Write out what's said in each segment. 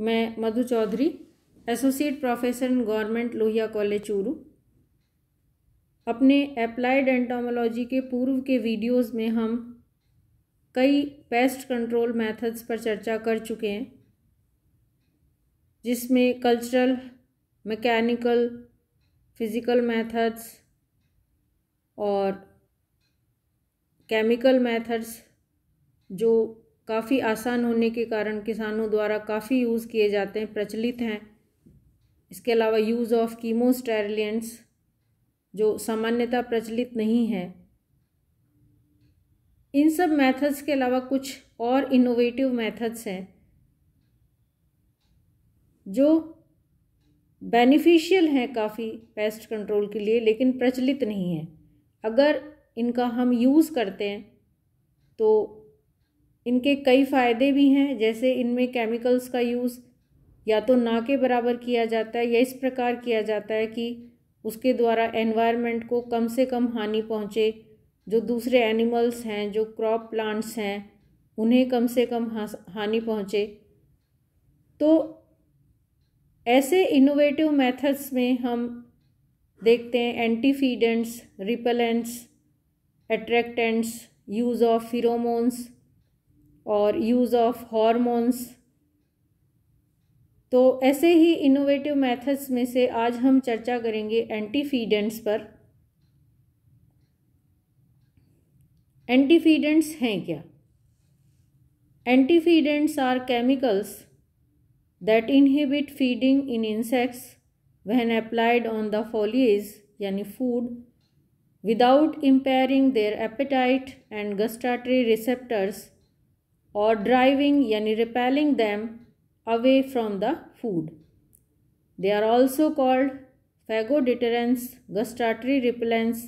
मैं Madhu Chaudhary associate professor in government Lohia college Churu अपने applied entomology के पूर्व के वीडियोस में हम कई पेस्ट कंट्रोल मेथड्स पर चर्चा कर चुके हैं जिसमें कल्चरल मैकेनिकल फिज़िकल मेथड्स और केमिकल मेथड्स जो काफ़ी आसान होने के कारण किसानों द्वारा काफ़ी यूज़ किए जाते हैं प्रचलित हैं इसके अलावा यूज़ ऑफ कीमोस्टेरलियंट्स जो सामान्यतः प्रचलित नहीं है इन सब मेथड्स के अलावा कुछ और इनोवेटिव मेथड्स हैं जो बेनिफिशियल हैं काफ़ी पेस्ट कंट्रोल के लिए लेकिन प्रचलित नहीं है अगर इनका हम यूज़ करते हैं तो इनके कई फ़ायदे भी हैं जैसे इनमें केमिकल्स का यूज़ या तो ना के बराबर किया जाता है या इस प्रकार किया जाता है कि उसके द्वारा एनवायरनमेंट को कम से कम हानि पहुँचे जो दूसरे एनिमल्स हैं जो क्रॉप प्लांट्स हैं उन्हें कम से कम हानि पहुँचे तो ऐसे इनोवेटिव मेथड्स में हम देखते हैं antifeedants repellents attractants use of pheromones और यूज़ ऑफ हॉर्मोन्स तो ऐसे ही इनोवेटिव मेथड्स में से आज हम चर्चा करेंगे एंटीफीडेंट्स पर एंटीफीडेंट्स हैं क्या antifeedants are chemicals that inhibit feeding in insects when applied on the foliage यानी food without impairing their appetite and gustatory receptors और ड्राइविंग यानी repelling them away from the food they are also called phagodeterrents gustatory repellents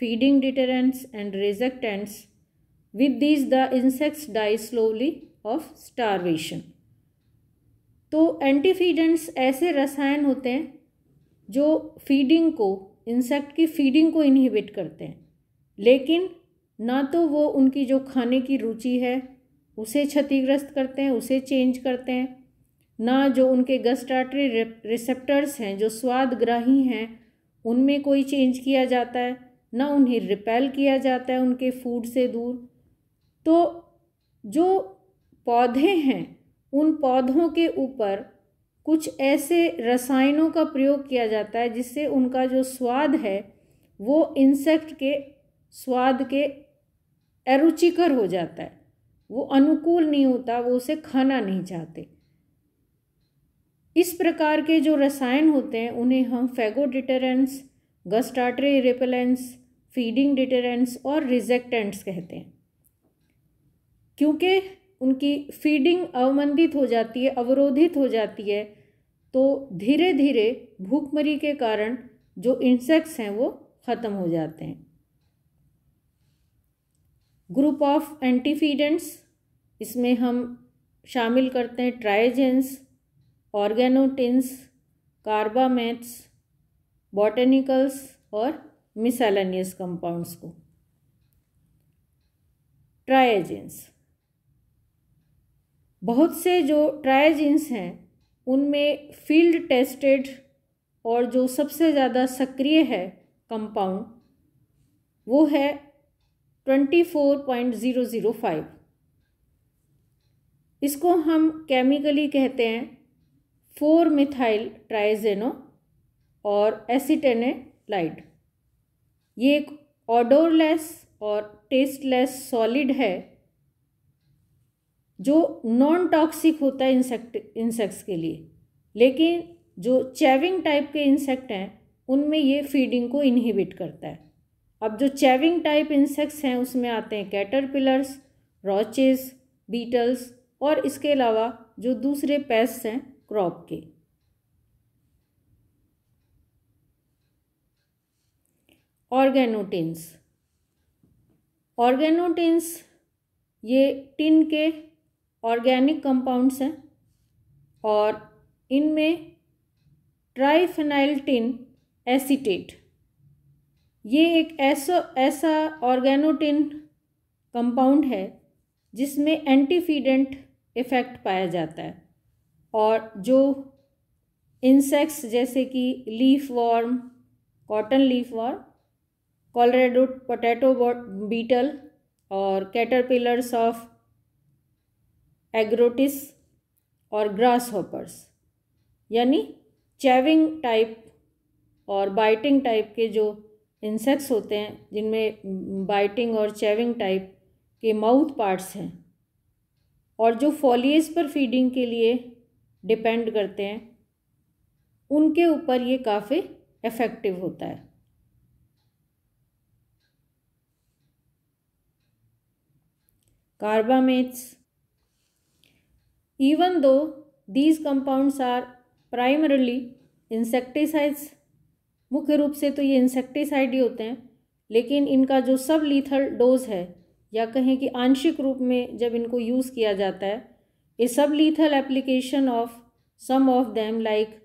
feeding deterrents and rejectants with these the insects die slowly of starvation तो antifeedants ऐसे रसायन होते हैं जो feeding को insect की फीडिंग को इनहिबिट करते हैं लेकिन ना तो वो उनकी जो खाने की रुचि है उसे क्षतिग्रस्त करते हैं उसे चेंज करते हैं ना जो उनके गस्टाटरी रिसेप्टर्स हैं जो स्वादग्राही हैं उनमें कोई चेंज किया जाता है ना उन्हें रिपेल किया जाता है उनके फूड से दूर तो जो पौधे हैं उन पौधों के ऊपर कुछ ऐसे रसायनों का प्रयोग किया जाता है जिससे उनका जो स्वाद है वो इंसेक्ट के स्वाद के अरुचिकर हो जाता है वो अनुकूल नहीं होता वो उसे खाना नहीं चाहते इस प्रकार के जो रसायन होते हैं उन्हें हम phagodeterrents gustatory repellents feeding deterrents और रिजेक्टेंट्स कहते हैं क्योंकि उनकी फीडिंग अवमंदित हो जाती है अवरोधित हो जाती है तो धीरे धीरे भूखमरी के कारण जो इंसेक्ट्स हैं वो ख़त्म हो जाते हैं ग्रुप ऑफ एंटीफीडेंट्स इसमें हम शामिल करते हैं ट्राइजेंस ऑर्गेनोटिन्स कार्बामेट्स बॉटेनिकल्स और मिसेलेनियस कंपाउंड्स को ट्राइजेंस बहुत से जो ट्राइजेंस हैं उनमें फील्ड टेस्टेड और जो सबसे ज़्यादा सक्रिय है कंपाउंड वो है twenty four point zero zero five इसको हम केमिकली कहते हैं फोर मिथाइल ट्राइजेनो और एसिटेनेलाइड ये एक ऑडोरलेस और टेस्टलेस सॉलिड है जो नॉन टॉक्सिक होता है इंसेक्ट इंसेक्ट्स के लिए लेकिन जो चैविंग टाइप के इंसेक्ट हैं उनमें ये फीडिंग को इनहिबिट करता है अब जो चैविंग टाइप इंसेक्ट्स हैं उसमें आते हैं कैटरपिलर्स रॉचेस बीटल्स और इसके अलावा जो दूसरे पेस्ट हैं क्रॉप के ऑर्गेनोटिन्स ऑर्गेनोटिन्स ये टिन के ऑर्गेनिक कंपाउंड्स हैं और इनमें ट्राइफेनाइल टिन एसीटेट ये एक ऐसा ऐसा ऑर्गेनोटिन कंपाउंड है जिसमें एंटीफीडेंट इफ़ेक्ट पाया जाता है और जो इंसेक्ट्स जैसे कि leaf worm cotton leaf worm Colorado potato beetle और कैटरपिलर्स ऑफ एग्रोटिस और ग्रास हॉपर्स यानी चैविंग टाइप और बाइटिंग टाइप के जो इंसेक्ट्स होते हैं जिनमें बाइटिंग और चैविंग टाइप के माउथ पार्ट्स हैं और जो फॉलिएज पर फीडिंग के लिए डिपेंड करते हैं उनके ऊपर ये काफ़ी इफ़ेक्टिव होता है carbamates even though these compounds are primarily insecticides मुख्य रूप से तो ये इंसेक्टिसाइड ही होते हैं लेकिन इनका जो सब लीथल डोज है या कहें कि आंशिक रूप में जब इनको यूज़ किया जाता है ये सब lethal application of some of them like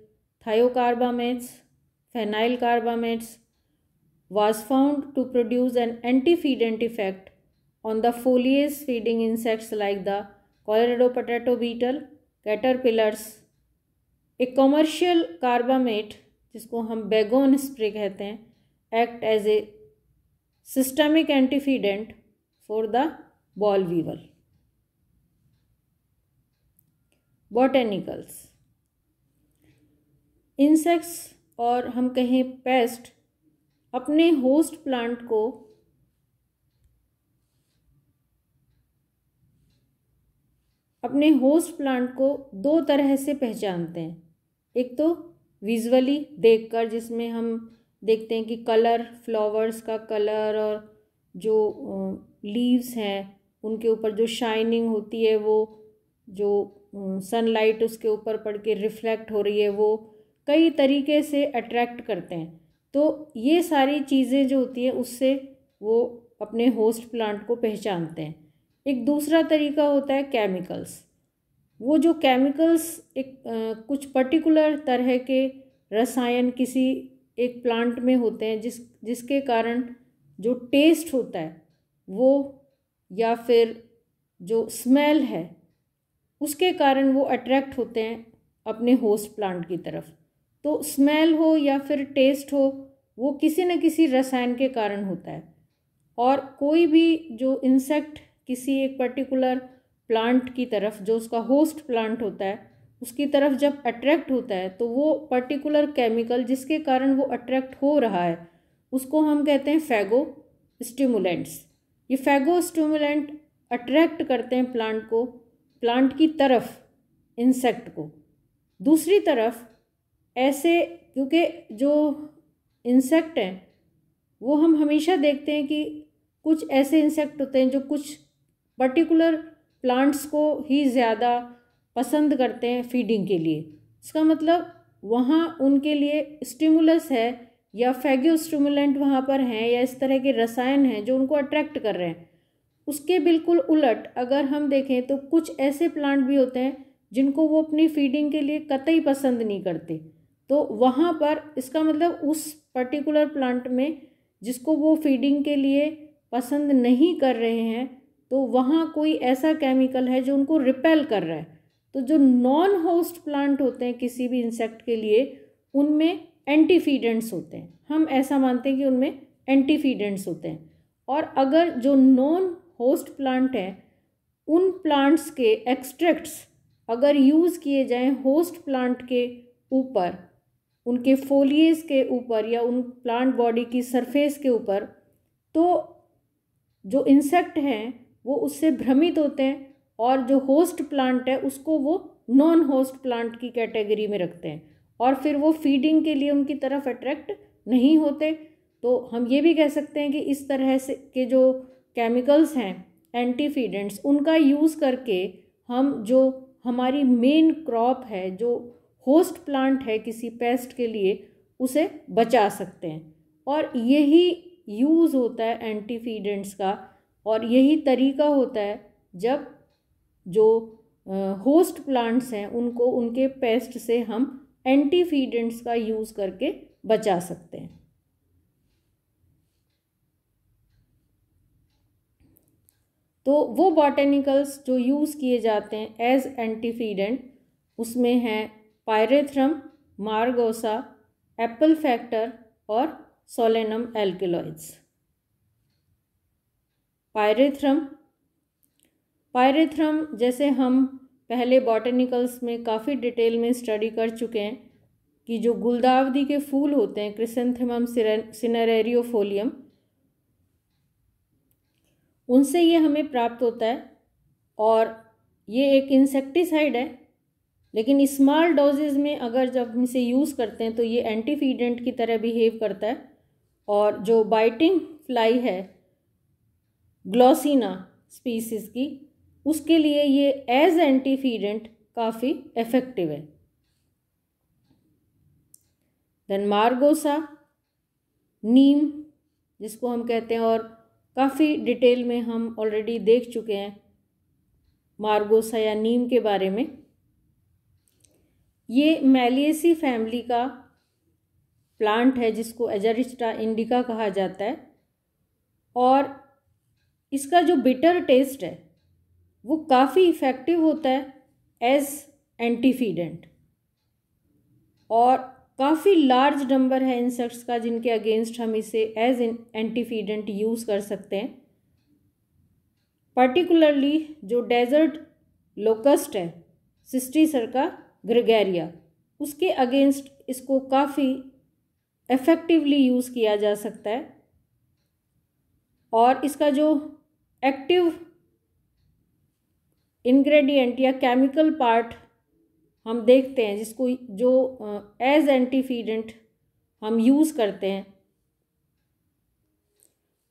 thiocarbamates phenyl carbamates was found to produce an antifeedant effect on the foliage feeding insects like the Colorado potato beetle caterpillars a commercial carbamate जिसको हम Baygon spray कहते हैं act as a systemic antifeedant for the boll weevil botanicals insects और हम कहें paste अपने host plant को अपने होस्ट प्लांट को दो तरह से पहचानते हैं एक तो विजुअली देखकर जिसमें हम देखते हैं कि कलर फ्लावर्स का कलर और जो लीव्स हैं उनके ऊपर जो शाइनिंग होती है वो जो सनलाइट उसके ऊपर पड़ के रिफ्लेक्ट हो रही है वो कई तरीके से अट्रैक्ट करते हैं तो ये सारी चीज़ें जो होती है उससे वो अपने होस्ट प्लांट को पहचानते हैं एक दूसरा तरीका होता है केमिकल्स वो जो केमिकल्स एक आ, कुछ पर्टिकुलर तरह के रसायन किसी एक प्लांट में होते हैं जिस जिसके कारण जो टेस्ट होता है वो या फिर जो स्मेल है उसके कारण वो अट्रैक्ट होते हैं अपने होस्ट प्लांट की तरफ तो स्मेल हो या फिर टेस्ट हो वो किसी न किसी रसायन के कारण होता है और कोई भी जो इंसेक्ट किसी एक पर्टिकुलर प्लांट की तरफ जो उसका होस्ट प्लांट होता है उसकी तरफ जब अट्रैक्ट होता है तो वो पर्टिकुलर केमिकल जिसके कारण वो अट्रैक्ट हो रहा है उसको हम कहते हैं फैगो स्टिमुलेंट्स ये फैगो स्टिमुलेंट अट्रैक्ट करते हैं प्लांट को प्लांट की तरफ इंसेक्ट को दूसरी तरफ ऐसे क्योंकि जो इंसेक्ट हैं वो हम हमेशा देखते हैं कि कुछ ऐसे इंसेक्ट होते हैं जो कुछ पर्टिकुलर प्लांट्स को ही ज़्यादा पसंद करते हैं फीडिंग के लिए इसका मतलब वहाँ उनके लिए स्टिमुलस है या फैग्यो स्टिमुलेंट वहाँ पर हैं या इस तरह के रसायन हैं जो उनको अट्रैक्ट कर रहे हैं उसके बिल्कुल उलट अगर हम देखें तो कुछ ऐसे प्लांट भी होते हैं जिनको वो अपनी फीडिंग के लिए कतई पसंद नहीं करते तो वहाँ पर इसका मतलब उस पर्टिकुलर प्लांट में जिसको वो फीडिंग के लिए पसंद नहीं कर रहे हैं तो वहाँ कोई ऐसा केमिकल है जो उनको रिपेल कर रहा है तो जो नॉन होस्ट प्लांट होते हैं किसी भी इंसेक्ट के लिए उनमें एंटीफीडेंट्स होते हैं हम ऐसा मानते हैं कि उनमें एंटीफीडेंट्स होते हैं और अगर जो नॉन होस्ट प्लांट है उन प्लांट्स के एक्सट्रैक्ट्स अगर यूज़ किए जाएं होस्ट प्लांट के ऊपर उनके फोलिएज के ऊपर या उन प्लांट बॉडी की सरफेस के ऊपर तो जो इंसेक्ट हैं वो उससे भ्रमित होते हैं और जो होस्ट प्लांट है उसको वो नॉन होस्ट प्लांट की कैटेगरी में रखते हैं और फिर वो फीडिंग के लिए उनकी तरफ अट्रैक्ट नहीं होते तो हम ये भी कह सकते हैं कि इस तरह से के जो केमिकल्स हैं एंटीफीडेंट्स उनका यूज़ करके हम जो हमारी मेन क्रॉप है जो होस्ट प्लांट है किसी पेस्ट के लिए उसे बचा सकते हैं और यही यूज़ होता है एंटीफीडेंट्स का और यही तरीका होता है जब जो होस्ट प्लांट्स हैं उनको उनके पेस्ट से हम एंटीफीडेंट्स का यूज़ करके बचा सकते हैं तो वो बॉटेनिकल्स जो यूज़ किए जाते हैं एज एंटीफीडेंट उसमें हैं पायरेथ्रम मार्गोसा एप्पल फैक्टर और सोलेनम एल्किलॉइड्स पायरेथ्रम पायरेथ्रम जैसे हम पहले बॉटनिकल्स में काफ़ी डिटेल में स्टडी कर चुके हैं कि जो गुलदावदी के फूल होते हैं क्रिसेंथेमम सिनरेरियोफोलियम उनसे ये हमें प्राप्त होता है और ये एक इंसेक्टिसाइड है लेकिन स्मॉल डोजेज में अगर जब हम इसे यूज़ करते हैं तो ये एंटीफीडेंट की तरह बिहेव करता है और जो बाइटिंग फ्लाई है ग्लोसिना स्पीसीज़ की उसके लिए ये एज एंटीफीडेंट काफ़ी इफ़ेक्टिव है देन मार्गोसा नीम जिसको हम कहते हैं और काफ़ी डिटेल में हम ऑलरेडी देख चुके हैं मार्गोसा या नीम के बारे में ये मैलिएसी फैमिली का प्लांट है जिसको एजरिस्टा इंडिका कहा जाता है और इसका जो बिटर टेस्ट है वो काफ़ी इफ़ेक्टिव होता है एज एंटीफीडेंट और काफ़ी लार्ज नंबर है इंसेक्ट्स का जिनके अगेंस्ट हम इसे एज एंटीफीडेंट यूज़ कर सकते हैं पर्टिकुलरली जो डेजर्ट लोकस्ट है सिस्टीसर का ग्रगेरिया उसके अगेंस्ट इसको काफ़ी इफ़ेक्टिवली यूज़ किया जा सकता है और इसका जो एक्टिव इंग्रेडिएंट या केमिकल पार्ट हम देखते हैं जिसको जो एज एंटीफीडेंट हम यूज़ करते हैं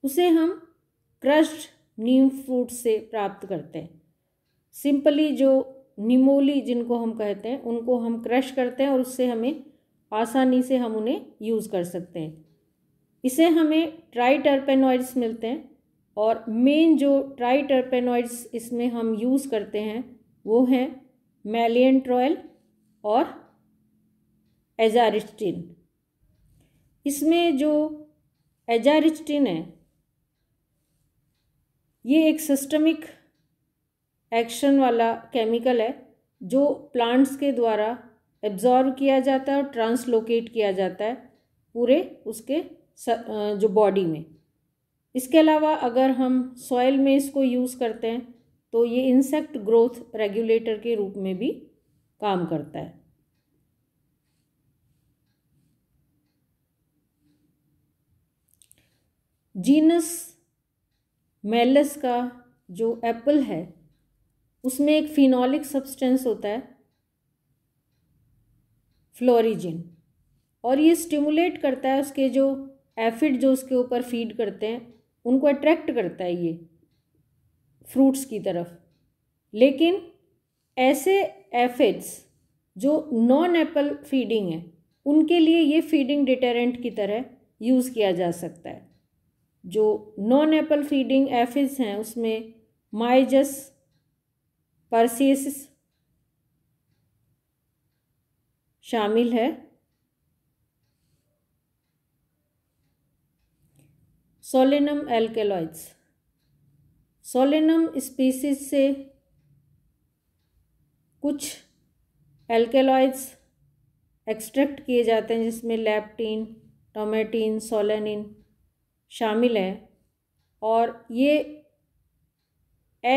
उसे हम क्रश्ड नीम फ्रूट से प्राप्त करते हैं सिंपली जो निमोली जिनको हम कहते हैं उनको हम क्रश करते हैं और उससे हमें आसानी से हम उन्हें यूज़ कर सकते हैं इसे हमें ट्राई टर्पेनॉइड्स मिलते हैं और मेन जो ट्राई टर्पेनॉइड्स इसमें हम यूज़ करते हैं वो हैं मेलियंट ऑयल और एजारिस्टिन इसमें जो एजारिस्टिन है ये एक सिस्टमिक एक्शन वाला केमिकल है जो प्लांट्स के द्वारा एब्जॉर्व किया जाता है और ट्रांसलोकेट किया जाता है पूरे उसके जो बॉडी में इसके अलावा अगर हम सॉयल में इसको यूज़ करते हैं तो ये इंसेक्ट ग्रोथ रेगुलेटर के रूप में भी काम करता है जीनस मेलस का जो एप्पल है उसमें एक फिनॉलिक सब्सटेंस होता है फ्लोरिजिन और ये स्टिमुलेट करता है उसके जो एफिड जो उसके ऊपर फीड करते हैं उनको अट्रैक्ट करता है ये फ्रूट्स की तरफ लेकिन ऐसे एफिड्स जो नॉन एप्पल फीडिंग है उनके लिए ये फीडिंग डिटेरेंट की तरह यूज़ किया जा सकता है जो नॉन एप्पल फीडिंग एफिड्स हैं उसमें माइजस परसीस शामिल है सोलेनम एल्केलॉइड्स सोलेनम स्पीसीज से कुछ एल्केलॉइड्स एक्सट्रैक्ट किए जाते हैं जिसमें लैप्टीन टोमेटीन सोलेनिन शामिल है और ये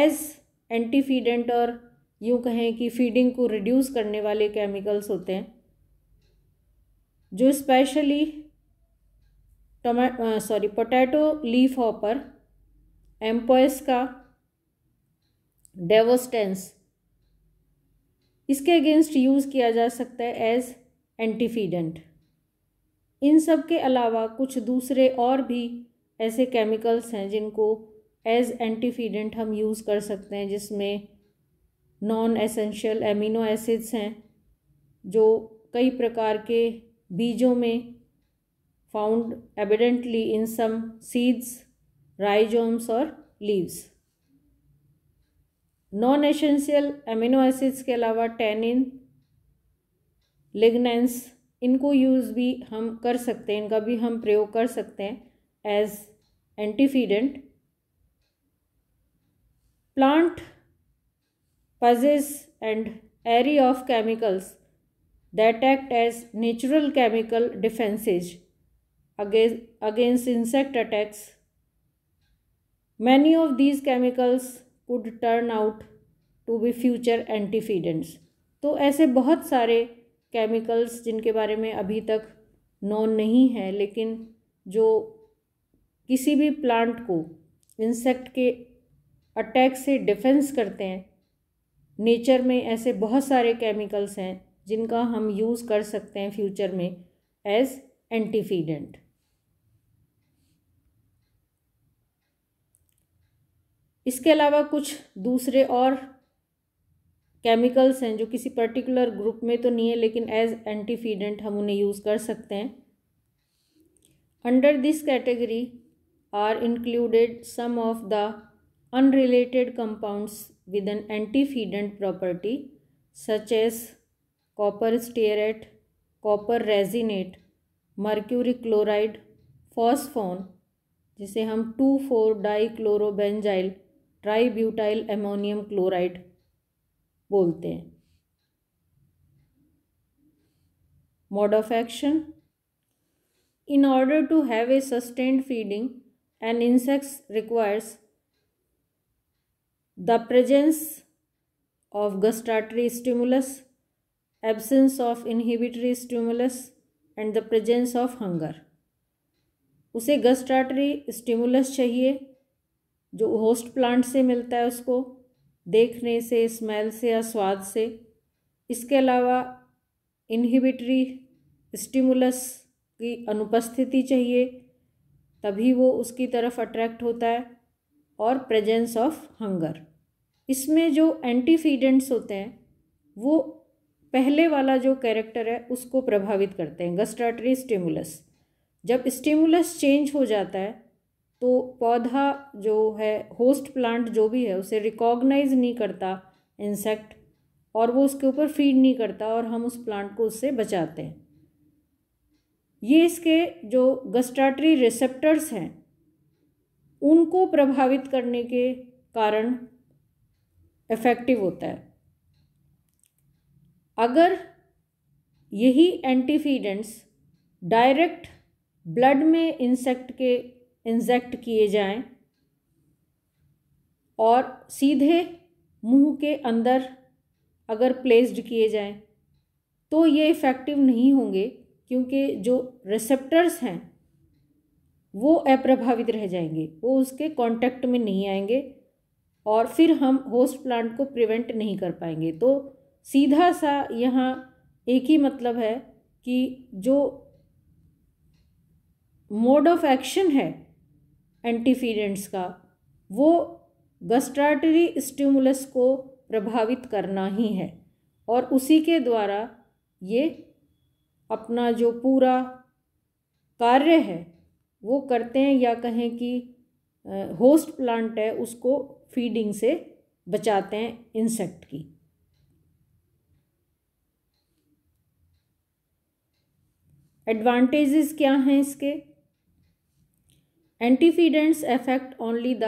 एज एंटीफीडेंट और यूँ कहें कि फीडिंग को रिड्यूस करने वाले केमिकल्स होते हैं जो स्पेशली टमा sorry potato leafhopper Empoasca का डेवोस्टेंस इसके अगेंस्ट यूज़ किया जा सकता है एज एंटीफीडेंट इन सब के अलावा कुछ दूसरे और भी ऐसे केमिकल्स हैं जिनको एज एंटीफीडेंट हम यूज़ कर सकते हैं जिसमें नॉन एसेंशियल एमिनो एसिड्स हैं जो कई प्रकार के बीजों में found abundantly in some seeds, rhizomes or leaves. Non essential amino acids के अलावा टैनिन लिग्नेंस इनको यूज़ भी हम कर सकते हैं इनका भी हम प्रयोग कर सकते हैं as antifeedant plant possess and array of chemicals that act as natural chemical defences against insect attacks. Many of these chemicals could turn out to be future antifeedants तो ऐसे बहुत सारे केमिकल्स जिनके बारे में अभी तक नॉन नहीं है लेकिन जो किसी भी प्लांट को इंसेक्ट के अटैक से डिफेंस करते हैं नेचर में ऐसे बहुत सारे केमिकल्स हैं जिनका हम यूज़ कर सकते हैं फ्यूचर में एज एंटीफीडेंट इसके अलावा कुछ दूसरे और केमिकल्स हैं जो किसी पर्टिकुलर ग्रुप में तो नहीं है लेकिन एज एंटीफीडेंट हम उन्हें यूज़ कर सकते हैं under this category are included some of the unrelated compounds with an antifeedant property such as copper stearate copper resinate mercury chloride phosphon जिसे हम two four dichlorobenzyl tributyl ammonium chloride बोलते हैं mode of action in order to have a sustained feeding an insects requires the presence of gustatory stimulus absence of inhibitory stimulus and the presence of hunger उसे gustatory stimulus चाहिए जो host plant से मिलता है उसको देखने से smell से या स्वाद से इसके अलावा इनहिबिटरी स्टिमुलस की अनुपस्थिति चाहिए तभी वो उसकी तरफ अट्रैक्ट होता है और प्रेजेंस ऑफ हंगर इसमें जो एंटीफीडेंट्स होते हैं वो पहले वाला जो कैरेक्टर है उसको प्रभावित करते हैं गस्ट्राटरी स्टिमुलस जब स्टिमुलस चेंज हो जाता है तो पौधा जो है होस्ट प्लांट जो भी है उसे रिकॉग्नाइज नहीं करता इंसेक्ट और वो उसके ऊपर फीड नहीं करता और हम उस प्लांट को उससे बचाते हैं ये इसके जो गस्टाटरी रिसेप्टर्स हैं उनको प्रभावित करने के कारण इफेक्टिव होता है अगर यही एंटीफीडेंट्स डायरेक्ट ब्लड में इंसेक्ट के इंजेक्ट किए जाएं और सीधे मुंह के अंदर अगर प्लेस्ड किए जाएं तो ये इफ़ेक्टिव नहीं होंगे क्योंकि जो रिसेप्टर्स हैं वो अप्रभावित रह जाएंगे वो उसके कांटेक्ट में नहीं आएंगे और फिर हम होस्ट प्लांट को प्रिवेंट नहीं कर पाएंगे तो सीधा सा यहाँ एक ही मतलब है कि जो मोड ऑफ एक्शन है एंटीफीडेंट्स का वो गस्ट्राटरी स्टिमुलस को प्रभावित करना ही है और उसी के द्वारा ये अपना जो पूरा कार्य है वो करते हैं या कहें कि होस्ट प्लांट है उसको फीडिंग से बचाते हैं इंसेक्ट की एडवांटेजेस क्या हैं इसके antifeedants affect only the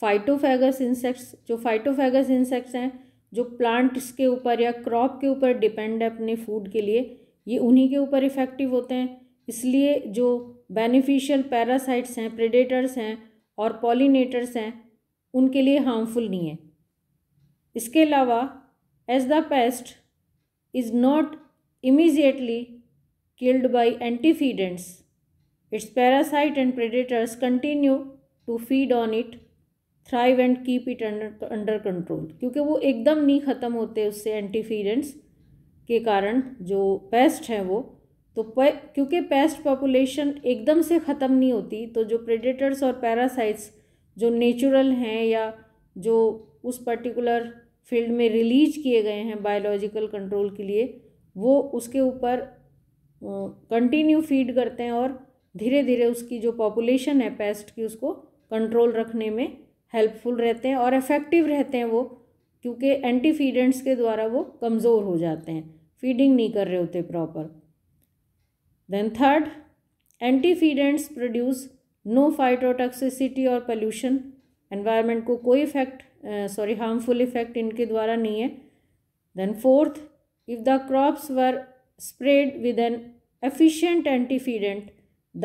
phytophagous insects जो फाइटोफेगस इंसेक्ट्स हैं जो प्लांट्स के ऊपर या क्रॉप के ऊपर डिपेंड है अपने फूड के लिए ये उन्हीं के ऊपर इफ़ेक्टिव होते हैं इसलिए जो बेनिफिशियल पैरासाइट्स हैं प्रेडेटर्स हैं और पॉलिनेटर्स हैं उनके लिए हार्मफुल नहीं है इसके अलावा as the pest is not immediately killed by antifeedants Its parasite and predators continue to feed on it thrive and keep it under under control क्योंकि वो एकदम नहीं ख़त्म होते उससे एंटीफीडेंस के कारण जो पेस्ट हैं वो तो क्योंकि पेस्ट पॉपुलेशन एकदम से ख़त्म नहीं होती तो जो प्रेडेटर्स और पैरासाइट्स जो नेचुरल हैं या जो उस पर्टिकुलर फील्ड में रिलीज किए गए हैं बायोलॉजिकल कंट्रोल के लिए वो उसके ऊपर कंटिन्यू फीड करते हैं और धीरे धीरे उसकी जो पॉपुलेशन है पेस्ट की उसको कंट्रोल रखने में हेल्पफुल रहते हैं और इफ़ेक्टिव रहते हैं वो क्योंकि एंटीफीडेंट्स के द्वारा वो कमज़ोर हो जाते हैं फीडिंग नहीं कर रहे होते proper then third antifeedants produce no phytotoxicity और पोल्यूशन एनवायरनमेंट को कोई इफेक्ट सॉरी हार्मफुल इफेक्ट इनके द्वारा नहीं है then fourth if the crops were sprayed with an efficient antifeedant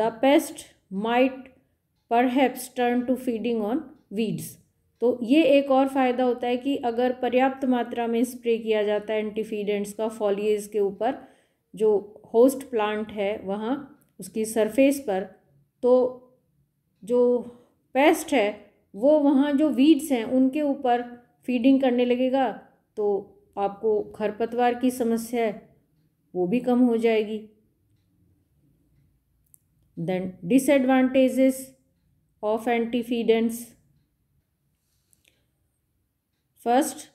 the pest might perhaps turn to feeding on weeds तो ये एक और फ़ायदा होता है कि अगर पर्याप्त मात्रा में स्प्रे किया जाता है एंटीफीडेंट्स का फॉलियज के ऊपर जो होस्ट प्लांट है वहाँ उसकी सरफेस पर तो जो पेस्ट है वो वहाँ जो वीड्स हैं उनके ऊपर फीडिंग करने लगेगा तो आपको खरपतवार की समस्या है वो भी कम हो जाएगी Then disadvantages of antifeedants. First,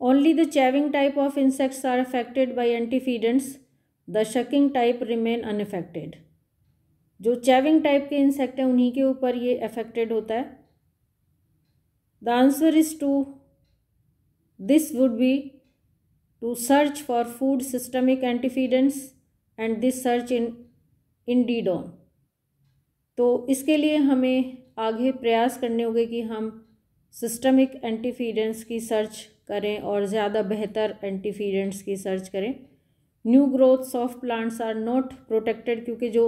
only the chewing type of insects are affected by antifeedants. The shucking type remain unaffected. जो चैविंग टाइप के इंसेक्ट हैं उन्हीं के ऊपर ये अफेक्टेड होता है the answer is to this would be to search for food systemic antifeedants and this search in in डीडॉन तो इसके लिए हमें आगे प्रयास करने होंगे कि हम सिस्टमिक एंटीफीडेंट्स की सर्च करें और ज़्यादा बेहतर एंटीफीडेंट्स की सर्च करें new growths of plants are not protected क्योंकि जो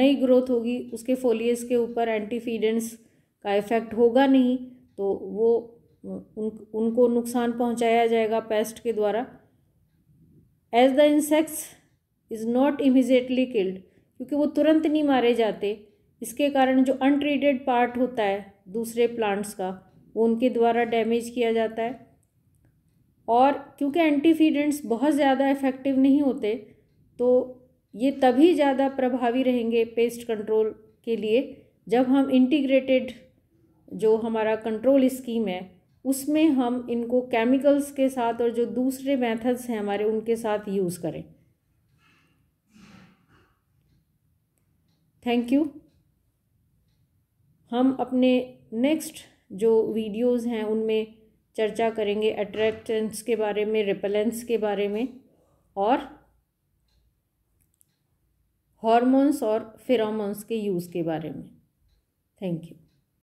नई ग्रोथ होगी उसके फोलियस के ऊपर एंटीफीडेंट्स का इफ़ेक्ट होगा नहीं तो वो उन उनको नुकसान पहुंचाया जाएगा पेस्ट के द्वारा as the insects is not immediately killed क्योंकि वो तुरंत नहीं मारे जाते इसके कारण जो अनट्रीटेड पार्ट होता है दूसरे प्लांट्स का वो उनके द्वारा डैमेज किया जाता है और क्योंकि एंटीफीडेंट्स बहुत ज़्यादा इफ़ेक्टिव नहीं होते तो ये तभी ज़्यादा प्रभावी रहेंगे पेस्ट कंट्रोल के लिए जब हम इंटीग्रेटेड जो हमारा कंट्रोल स्कीम है उसमें हम इनको केमिकल्स के साथ और जो दूसरे मेथड्स हैं हमारे उनके साथ यूज़ करें थैंक यू हम अपने नेक्स्ट जो वीडियोस हैं उनमें चर्चा करेंगे अट्रैक्टेंस के बारे में रिपेलेंस के बारे में और हॉर्मोन्स और फिरोमोन्स के यूज़ के बारे में थैंक यू